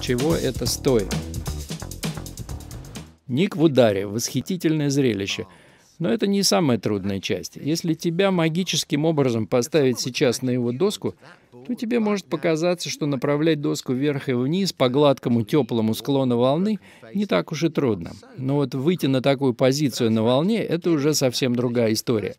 чего это стоит. Ник в ударе, восхитительное зрелище. Но это не самая трудная часть. Если тебя магическим образом поставить сейчас на его доску, то тебе может показаться, что направлять доску вверх и вниз по гладкому теплому склону волны не так уж и трудно. Но вот выйти на такую позицию на волне — это уже совсем другая история.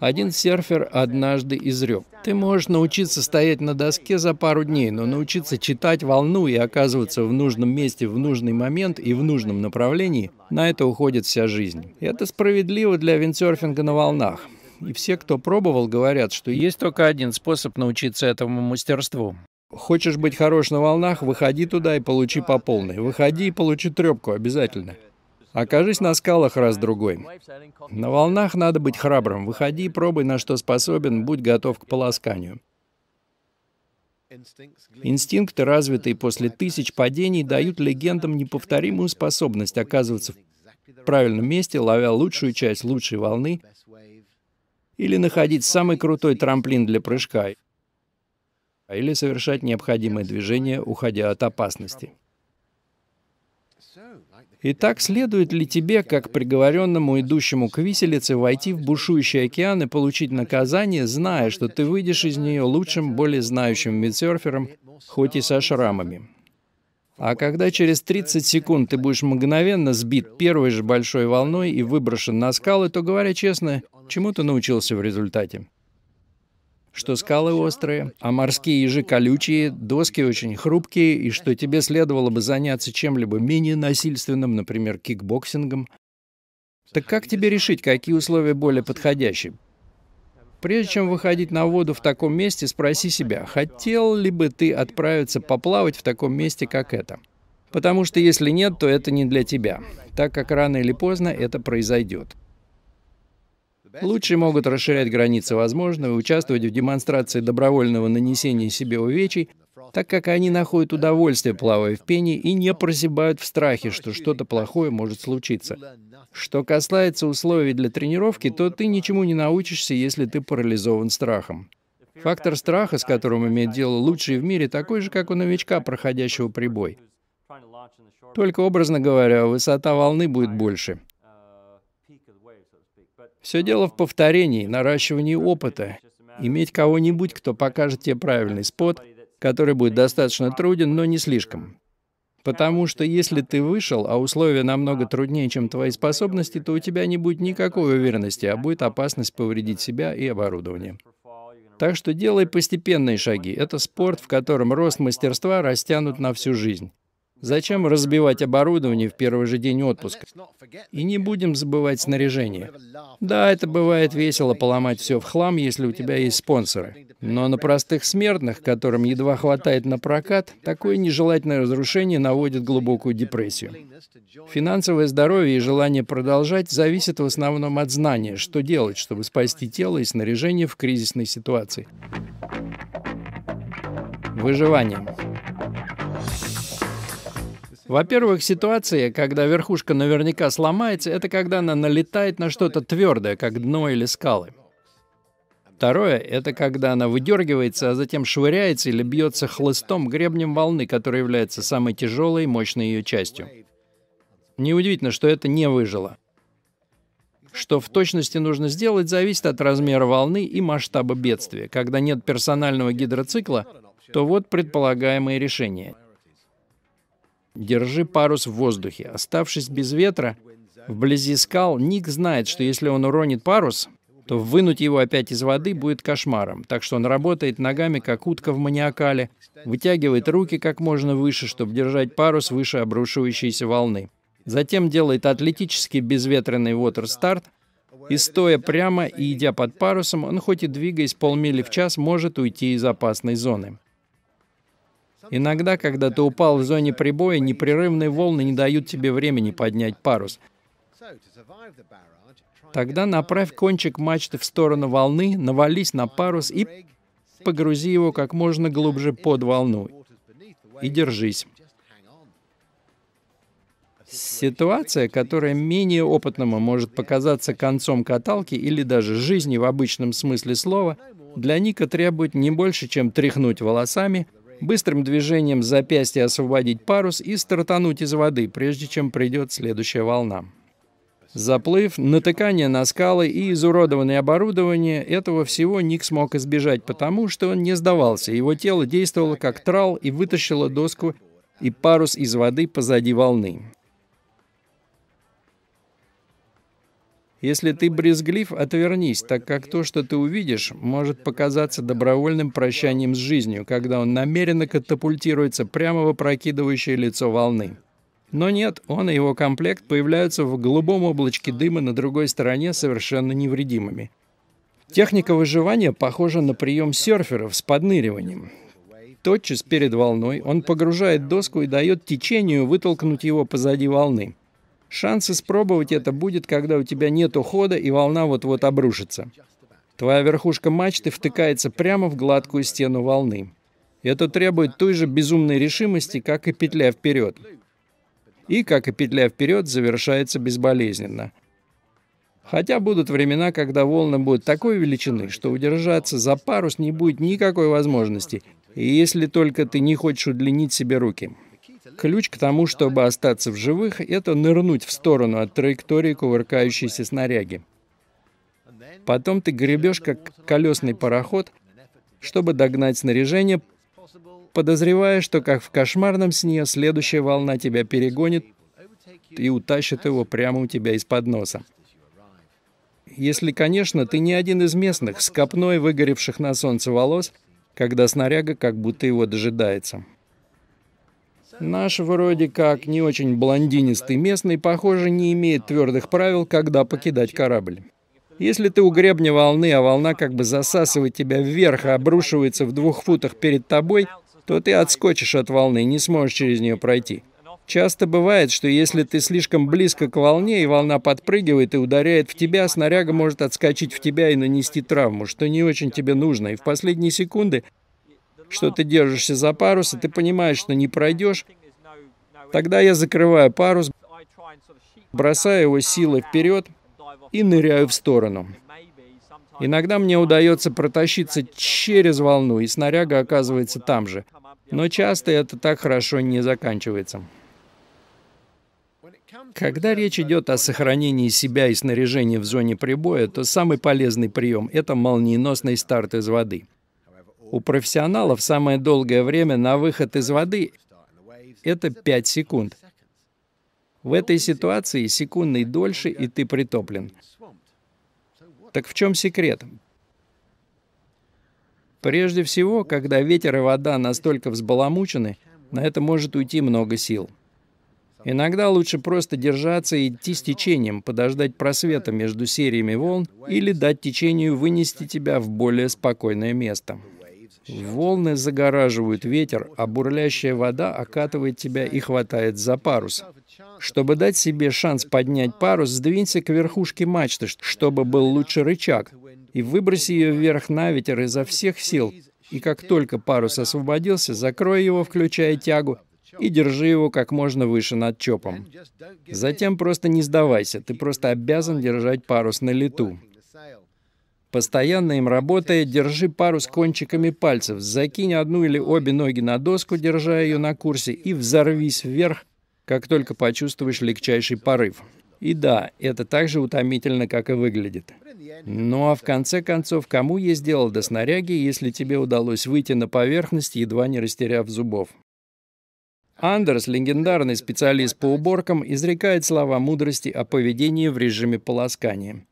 Один серфер однажды изрек. Ты можешь научиться стоять на доске за пару дней, но научиться читать волну и оказываться в нужном месте в нужный момент и в нужном направлении, на это уходит вся жизнь. Это справедливо для виндсерфинга на волнах. И все, кто пробовал, говорят, что есть только один способ научиться этому мастерству. Хочешь быть хорош на волнах, выходи туда и получи по полной. Выходи и получи трепку обязательно. Окажись на скалах раз-другой. На волнах надо быть храбрым. Выходи, пробуй, на что способен, будь готов к полосканию. Инстинкты, развитые после тысяч падений, дают легендам неповторимую способность оказываться в правильном месте, ловя лучшую часть лучшей волны, или находить самый крутой трамплин для прыжка, или совершать необходимое движение, уходя от опасности. Итак, следует ли тебе, как приговоренному, идущему к виселице, войти в бушующий океан и получить наказание, зная, что ты выйдешь из нее лучшим, более знающим виндсерфером, хоть и со шрамами? А когда через 30 секунд ты будешь мгновенно сбит первой же большой волной и выброшен на скалы, то, говоря честно, чему ты научился в результате? что скалы острые, а морские ежи колючие, доски очень хрупкие, и что тебе следовало бы заняться чем-либо менее насильственным, например, кикбоксингом. Так как тебе решить, какие условия более подходящие? Прежде чем выходить на воду в таком месте, спроси себя, хотел ли бы ты отправиться поплавать в таком месте, как это? Потому что если нет, то это не для тебя, так как рано или поздно это произойдет. Лучшие могут расширять границы возможного и участвовать в демонстрации добровольного нанесения себе увечий, так как они находят удовольствие, плавая в пене, и не прозябают в страхе, что что-то плохое может случиться. Что касается условий для тренировки, то ты ничему не научишься, если ты парализован страхом. Фактор страха, с которым имеет дело лучший в мире, такой же, как у новичка, проходящего прибой. Только, образно говоря, высота волны будет больше. Все дело в повторении, наращивании опыта, иметь кого-нибудь, кто покажет тебе правильный спот, который будет достаточно труден, но не слишком. Потому что если ты вышел, а условия намного труднее, чем твои способности, то у тебя не будет никакой уверенности, а будет опасность повредить себя и оборудование. Так что делай постепенные шаги. Это спорт, в котором рост мастерства растянут на всю жизнь. Зачем разбивать оборудование в первый же день отпуска? И не будем забывать снаряжение. Да, это бывает весело поломать все в хлам, если у тебя есть спонсоры. Но на простых смертных, которым едва хватает на прокат, такое нежелательное разрушение наводит глубокую депрессию. Финансовое здоровье и желание продолжать зависит в основном от знания, что делать, чтобы спасти тело и снаряжение в кризисной ситуации. Выживание. Во-первых, ситуация, когда верхушка наверняка сломается, это когда она налетает на что-то твердое, как дно или скалы. Второе – это когда она выдергивается, а затем швыряется или бьется хлыстом гребнем волны, которая является самой тяжелой и мощной ее частью. Неудивительно, что это не выжило. Что в точности нужно сделать, зависит от размера волны и масштаба бедствия. Когда нет персонального гидроцикла, то вот предполагаемые решения – Держи парус в воздухе. Оставшись без ветра, вблизи скал, Ник знает, что если он уронит парус, то вынуть его опять из воды будет кошмаром. Так что он работает ногами, как утка в маниакале, вытягивает руки как можно выше, чтобы держать парус выше обрушивающейся волны. Затем делает атлетический безветренный вотер-старт, и стоя прямо и идя под парусом, он хоть и двигаясь полмили в час, может уйти из опасной зоны. Иногда, когда ты упал в зоне прибоя, непрерывные волны не дают тебе времени поднять парус. Тогда направь кончик мачты в сторону волны, навались на парус и погрузи его как можно глубже под волну. И держись. Ситуация, которая менее опытному может показаться концом каталки или даже жизни в обычном смысле слова, для Ника требует не больше, чем тряхнуть волосами, быстрым движением запястья освободить парус и стартануть из воды, прежде чем придет следующая волна. Заплыв, натыкание на скалы и изуродованное оборудование, этого всего Ник смог избежать, потому что он не сдавался. Его тело действовало как трал и вытащило доску и парус из воды позади волны. Если ты брезглив, отвернись, так как то, что ты увидишь, может показаться добровольным прощанием с жизнью, когда он намеренно катапультируется прямо в опрокидывающее лицо волны. Но нет, он и его комплект появляются в голубом облачке дыма на другой стороне совершенно невредимыми. Техника выживания похожа на прием серферов с подныриванием. Тотчас перед волной он погружает доску и дает течению вытолкнуть его позади волны. Шанс испробовать это будет, когда у тебя нет ухода и волна вот-вот обрушится. Твоя верхушка мачты втыкается прямо в гладкую стену волны. Это требует той же безумной решимости, как и петля вперед. И, как и петля вперед, завершается безболезненно. Хотя будут времена, когда волны будут такой величины, что удержаться за парус не будет никакой возможности, если только ты не хочешь удлинить себе руки. Ключ к тому, чтобы остаться в живых, это нырнуть в сторону от траектории кувыркающейся снаряги. Потом ты гребешь, как колесный пароход, чтобы догнать снаряжение, подозревая, что, как в кошмарном сне, следующая волна тебя перегонит и утащит его прямо у тебя из-под носа. Если, конечно, ты не один из местных с копной выгоревших на солнце волос, когда снаряга как будто его дожидается. Наш вроде как не очень блондинистый местный, похоже, не имеет твердых правил, когда покидать корабль. Если ты у гребня волны, а волна как бы засасывает тебя вверх и а обрушивается в двух футах перед тобой, то ты отскочишь от волны и не сможешь через нее пройти. Часто бывает, что если ты слишком близко к волне, и волна подпрыгивает и ударяет в тебя, снаряга может отскочить в тебя и нанести травму, что не очень тебе нужно, и в последние секунды что ты держишься за парус, и ты понимаешь, что не пройдешь, тогда я закрываю парус, бросаю его силой вперед и ныряю в сторону. Иногда мне удается протащиться через волну, и снаряга оказывается там же. Но часто это так хорошо не заканчивается. Когда речь идет о сохранении себя и снаряжения в зоне прибоя, то самый полезный прием – это молниеносный старт из воды – у профессионалов самое долгое время на выход из воды — это 5 секунд. В этой ситуации секундой дольше, и ты притоплен. Так в чем секрет? Прежде всего, когда ветер и вода настолько взбаламучены, на это может уйти много сил. Иногда лучше просто держаться и идти с течением, подождать просвета между сериями волн или дать течению вынести тебя в более спокойное место. Волны загораживают ветер, а бурлящая вода окатывает тебя и хватает за парус. Чтобы дать себе шанс поднять парус, сдвинься к верхушке мачты, чтобы был лучше рычаг, и выброси ее вверх на ветер изо всех сил. И как только парус освободился, закрой его, включая тягу, и держи его как можно выше над чопом. Затем просто не сдавайся, ты просто обязан держать парус на лету. Постоянно им работая, держи пару с кончиками пальцев, закинь одну или обе ноги на доску, держа ее на курсе, и взорвись вверх, как только почувствуешь легчайший порыв. И да, это так же утомительно, как и выглядит. Ну а в конце концов, кому есть дело до снаряги, если тебе удалось выйти на поверхность, едва не растеряв зубов? Андерс, легендарный специалист по уборкам, изрекает слова мудрости о поведении в режиме полоскания.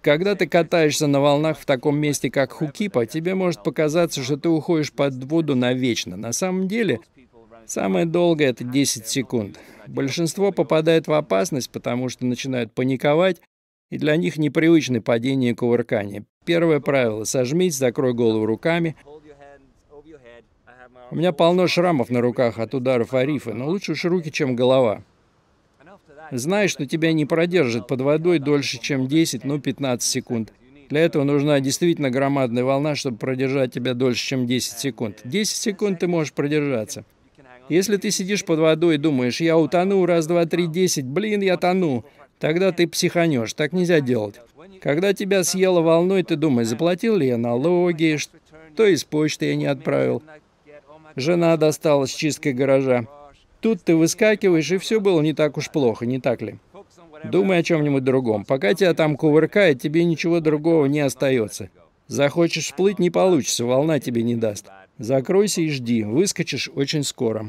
Когда ты катаешься на волнах в таком месте, как Хукипа, тебе может показаться, что ты уходишь под воду навечно. На самом деле, самое долгое — это 10 секунд. Большинство попадает в опасность, потому что начинают паниковать, и для них непривычны падение и кувыркание. Первое правило — сожмись, закрой голову руками. У меня полно шрамов на руках от ударов Арифа, но лучше уж руки, чем голова. Знаешь, что тебя не продержит под водой дольше, чем 10, ну 15 секунд. Для этого нужна действительно громадная волна, чтобы продержать тебя дольше, чем 10 секунд. 10 секунд ты можешь продержаться. Если ты сидишь под водой и думаешь, я утону, раз, два, три, десять, блин, я тону, тогда ты психанешь, так нельзя делать. Когда тебя съела волной, ты думаешь, заплатил ли я налоги, что из почты я не отправил. Жена досталась чисткой гаража. Тут ты выскакиваешь, и все было не так уж плохо, не так ли? Думай о чем-нибудь другом. Пока тебя там кувыркает, тебе ничего другого не остается. Захочешь всплыть, не получится, волна тебе не даст. Закройся и жди, выскочишь очень скоро.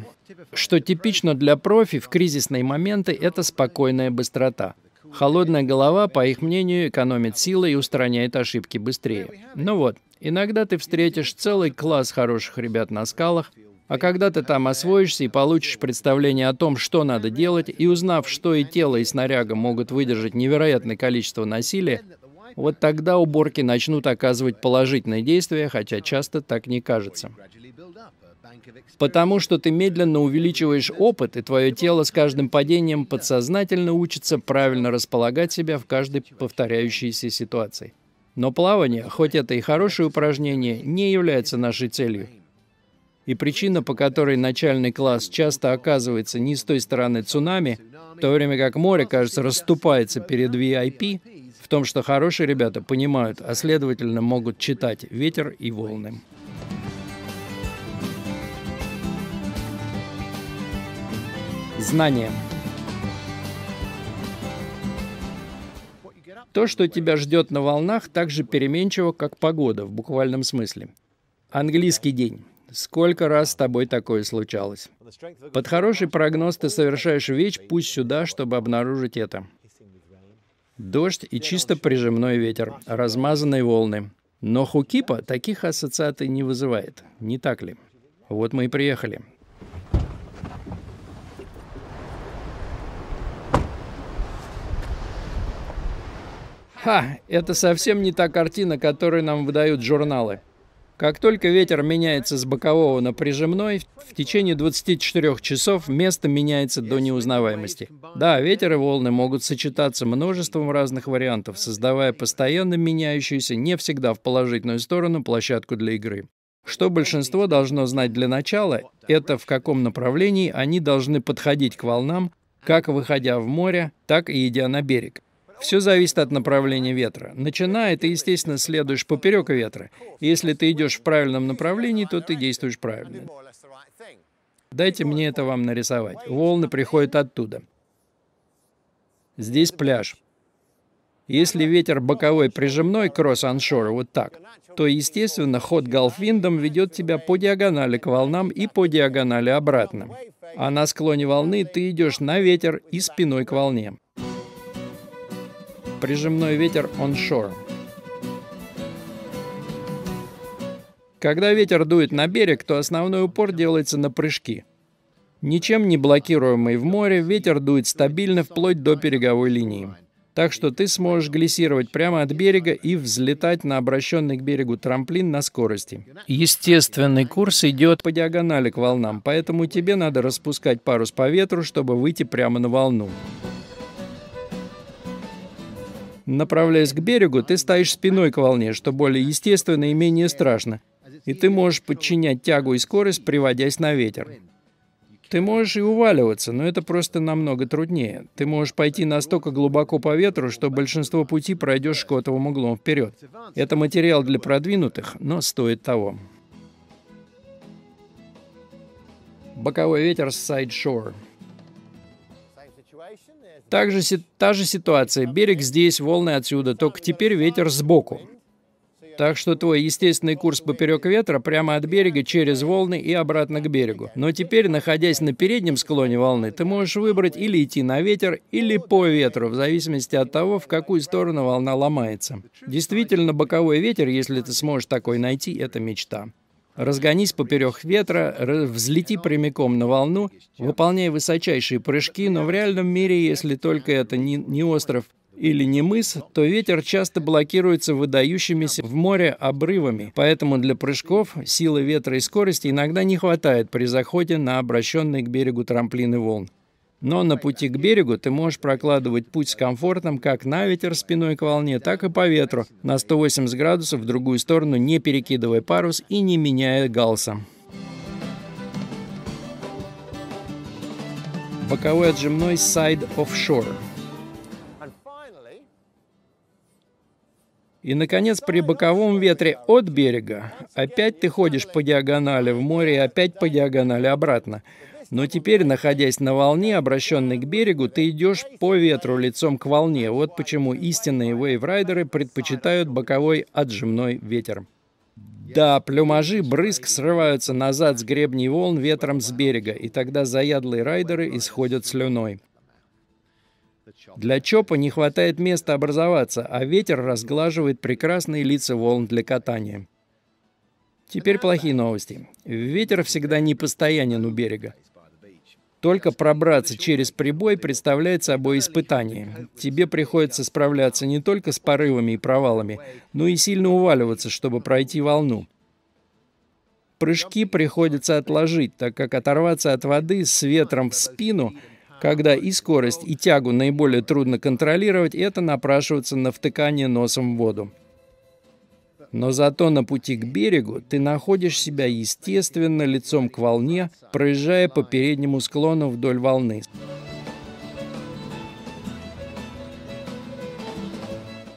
Что типично для профи в кризисные моменты, это спокойная быстрота. Холодная голова, по их мнению, экономит силы и устраняет ошибки быстрее. Ну вот, иногда ты встретишь целый класс хороших ребят на скалах, а когда ты там освоишься и получишь представление о том, что надо делать, и узнав, что и тело, и снаряга могут выдержать невероятное количество насилия, вот тогда уборки начнут оказывать положительное действие, хотя часто так не кажется. Потому что ты медленно увеличиваешь опыт, и твое тело с каждым падением подсознательно учится правильно располагать себя в каждой повторяющейся ситуации. Но плавание, хоть это и хорошее упражнение, не является нашей целью. И причина, по которой начальный класс часто оказывается не с той стороны цунами, в то время как море, кажется, расступается перед VIP, в том, что хорошие ребята понимают, а следовательно могут читать ветер и волны. Знание. То, что тебя ждет на волнах, так же переменчиво, как погода в буквальном смысле. Английский день. Сколько раз с тобой такое случалось? Под хороший прогноз ты совершаешь вещь, пусть сюда, чтобы обнаружить это. Дождь и чисто прижимной ветер, размазанные волны. Но Хукипа таких ассоциаций не вызывает, не так ли? Вот мы и приехали. Ха, это совсем не та картина, которую нам выдают журналы. Как только ветер меняется с бокового на прижимной, в течение 24 часов место меняется до неузнаваемости. Да, ветер и волны могут сочетаться множеством разных вариантов, создавая постоянно меняющуюся, не всегда в положительную сторону, площадку для игры. Что большинство должно знать для начала, это в каком направлении они должны подходить к волнам, как выходя в море, так и идя на берег. Все зависит от направления ветра. Начиная, ты, естественно, следуешь поперек ветра. Если ты идешь в правильном направлении, то ты действуешь правильно. Дайте мне это вам нарисовать. Волны приходят оттуда. Здесь пляж. Если ветер боковой прижимной, кросс-аншор, вот так, то, естественно, ход галфвиндом ведет тебя по диагонали к волнам и по диагонали обратно. А на склоне волны ты идешь на ветер и спиной к волне прижимной ветер onshore. Когда ветер дует на берег, то основной упор делается на прыжки. Ничем не блокируемый в море, ветер дует стабильно вплоть до береговой линии. Так что ты сможешь глиссировать прямо от берега и взлетать на обращенный к берегу трамплин на скорости. Естественный курс идет по диагонали к волнам, поэтому тебе надо распускать парус по ветру, чтобы выйти прямо на волну. Направляясь к берегу, ты стоишь спиной к волне, что более естественно и менее страшно. И ты можешь подчинять тягу и скорость, приводясь на ветер. Ты можешь и уваливаться, но это просто намного труднее. Ты можешь пойти настолько глубоко по ветру, что большинство пути пройдешь шкотовым углом вперед. Это материал для продвинутых, но стоит того. Боковой ветер с сайдшор. Shore. Также, та же ситуация. Берег здесь, волны отсюда, только теперь ветер сбоку. Так что твой естественный курс поперек ветра прямо от берега через волны и обратно к берегу. Но теперь, находясь на переднем склоне волны, ты можешь выбрать или идти на ветер, или по ветру, в зависимости от того, в какую сторону волна ломается. Действительно, боковой ветер, если ты сможешь такой найти, это мечта разгонись поперек ветра, взлети прямиком на волну, выполняй высочайшие прыжки, но в реальном мире, если только это не, не остров или не мыс, то ветер часто блокируется выдающимися в море обрывами, поэтому для прыжков силы ветра и скорости иногда не хватает при заходе на обращенные к берегу трамплины волн. Но на пути к берегу ты можешь прокладывать путь с комфортом как на ветер спиной к волне, так и по ветру, на 180 градусов в другую сторону, не перекидывая парус и не меняя галса. Боковой отжимной side offshore. И, наконец, при боковом ветре от берега опять ты ходишь по диагонали в море и опять по диагонали обратно. Но теперь, находясь на волне, обращенной к берегу, ты идешь по ветру лицом к волне. Вот почему истинные вейврайдеры предпочитают боковой отжимной ветер. Да, плюмажи брызг срываются назад с гребней волн ветром с берега, и тогда заядлые райдеры исходят слюной. Для чопа не хватает места образоваться, а ветер разглаживает прекрасные лица волн для катания. Теперь плохие новости. Ветер всегда непостоянен у берега. Только пробраться через прибой представляет собой испытание. Тебе приходится справляться не только с порывами и провалами, но и сильно уваливаться, чтобы пройти волну. Прыжки приходится отложить, так как оторваться от воды с ветром в спину, когда и скорость, и тягу наиболее трудно контролировать, это напрашивается на втыкание носом в воду. Но зато на пути к берегу ты находишь себя естественно лицом к волне, проезжая по переднему склону вдоль волны.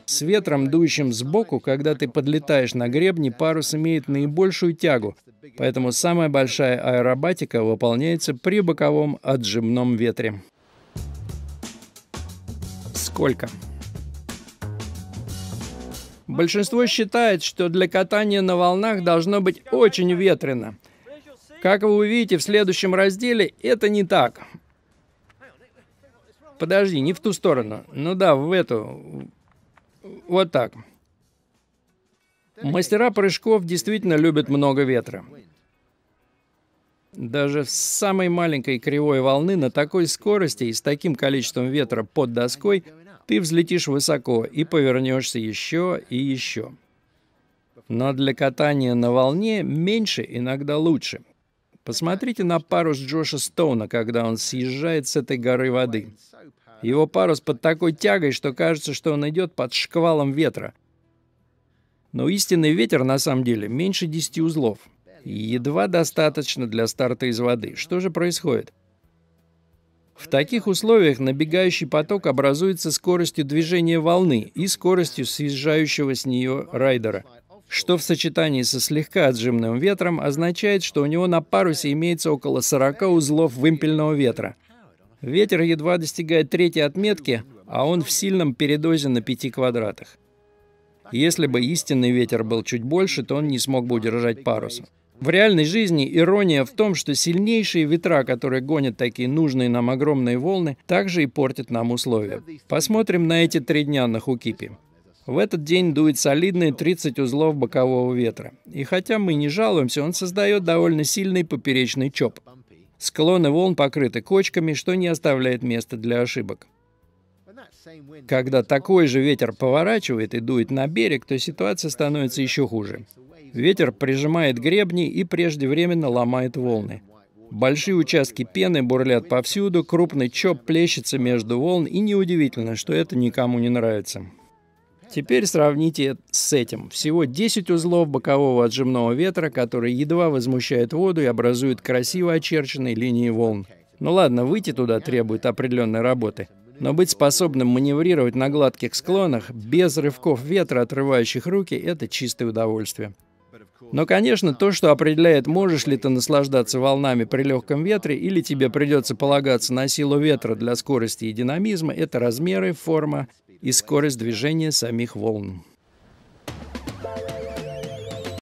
С ветром, дующим сбоку, когда ты подлетаешь на гребне, парус имеет наибольшую тягу, поэтому самая большая аэробатика выполняется при боковом отжимном ветре. Сколько? Большинство считает, что для катания на волнах должно быть очень ветрено. Как вы увидите в следующем разделе, это не так. Подожди, не в ту сторону. Ну да, в эту. Вот так. Мастера прыжков действительно любят много ветра. Даже с самой маленькой кривой волны на такой скорости и с таким количеством ветра под доской ты взлетишь высоко и повернешься еще и еще. Но для катания на волне меньше иногда лучше. Посмотрите на парус Джоша Стоуна, когда он съезжает с этой горы воды. Его парус под такой тягой, что кажется, что он идет под шквалом ветра. Но истинный ветер на самом деле меньше 10 узлов. Едва достаточно для старта из воды. Что же происходит? В таких условиях набегающий поток образуется скоростью движения волны и скоростью съезжающего с нее райдера, что в сочетании со слегка отжимным ветром означает, что у него на парусе имеется около 40 узлов вымпельного ветра. Ветер едва достигает третьей отметки, а он в сильном передозе на пяти квадратах. Если бы истинный ветер был чуть больше, то он не смог бы удержать парусом. В реальной жизни ирония в том, что сильнейшие ветра, которые гонят такие нужные нам огромные волны, также и портят нам условия. Посмотрим на эти три дня на Хукипе. В этот день дует солидные 30 узлов бокового ветра. И хотя мы не жалуемся, он создает довольно сильный поперечный чоп. Склоны волн покрыты кочками, что не оставляет места для ошибок. Когда такой же ветер поворачивает и дует на берег, то ситуация становится еще хуже. Ветер прижимает гребни и преждевременно ломает волны. Большие участки пены бурлят повсюду, крупный чоп плещется между волн, и неудивительно, что это никому не нравится. Теперь сравните с этим. Всего 10 узлов бокового отжимного ветра, который едва возмущает воду и образует красиво очерченные линии волн. Ну ладно, выйти туда требует определенной работы. Но быть способным маневрировать на гладких склонах без рывков ветра, отрывающих руки, это чистое удовольствие. Но, конечно, то, что определяет, можешь ли ты наслаждаться волнами при легком ветре или тебе придется полагаться на силу ветра для скорости и динамизма, это размеры, форма и скорость движения самих волн.